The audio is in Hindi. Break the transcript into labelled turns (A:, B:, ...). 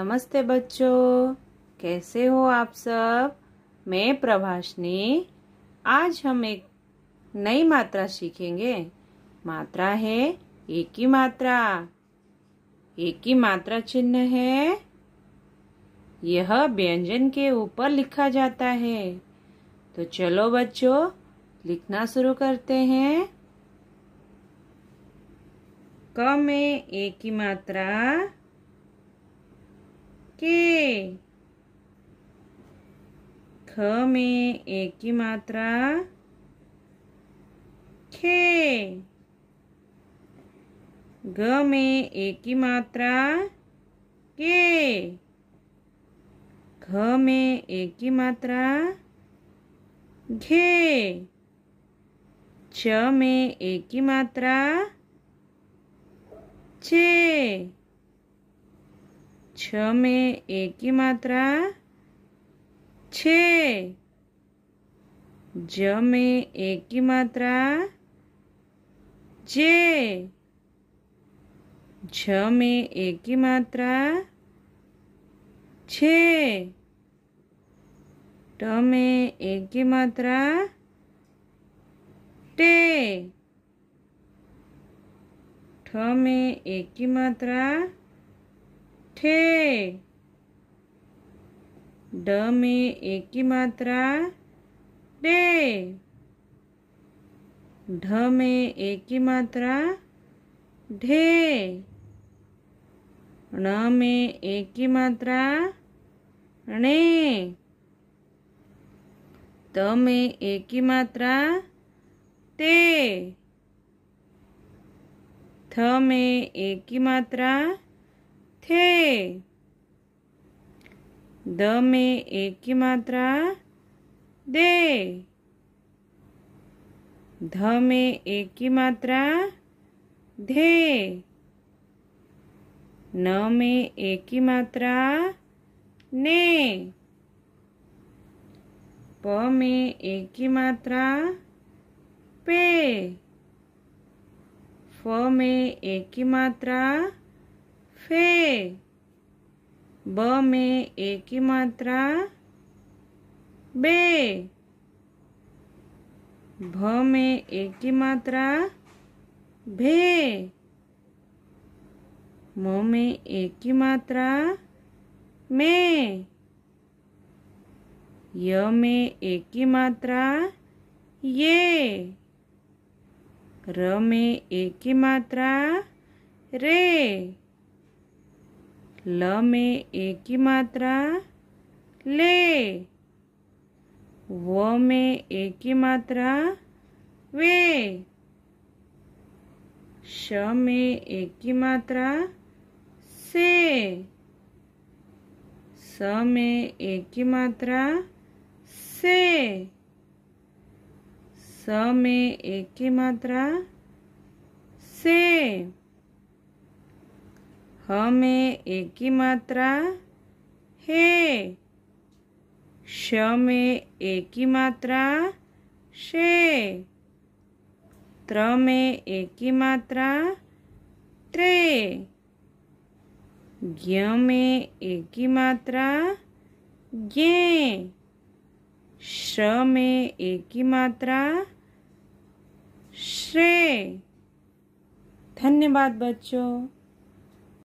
A: नमस्ते बच्चों कैसे हो आप सब मैं प्रभाषनी आज हम एक नई मात्रा सीखेंगे मात्रा है एक ही मात्रा एक ही मात्रा चिन्ह है यह व्यंजन के ऊपर लिखा जाता है तो चलो बच्चों लिखना शुरू करते हैं क में एक ही मात्रा के ख में ए की मात्रा खे ग में ए की मात्रा के घ में एक की मात्रा घे च में ए की मात्रा छे છ में ए की मात्रा छ ज में ए की मात्रा जे झ में ए की मात्रा छ ट में ए की मात्रा टे ठ में ए की मात्रा ठे ड में एक की मात्रा डे ढ में एक की मात्रा ढे ण में एक की मात्रा णे त में एक की मात्रा ते थ में एक की मात्रा थे द में एक की मात्रा दे ध में एक की मात्रा धे न में एक की मात्रा ने प में एक की मात्रा पे फ में एक की मात्रा है ब में ए की मात्रा बे भ में ए की मात्रा भे म में ए की मात्रा मे य में ए की मात्रा ये र में ए की मात्रा रे ल में ए की मात्रा ले व में ए की मात्रा वे श में ए की मात्रा से स में ए की मात्रा से स में ए की मात्रा से हमें में एक ही मात्रा है श में एक ही मात्रा शे त्र में एक ही मात्रा त्रे ज्ञ में एक ही मात्रा ज्ञे श में एक ही मात्रा श्रे धन्यवाद बच्चों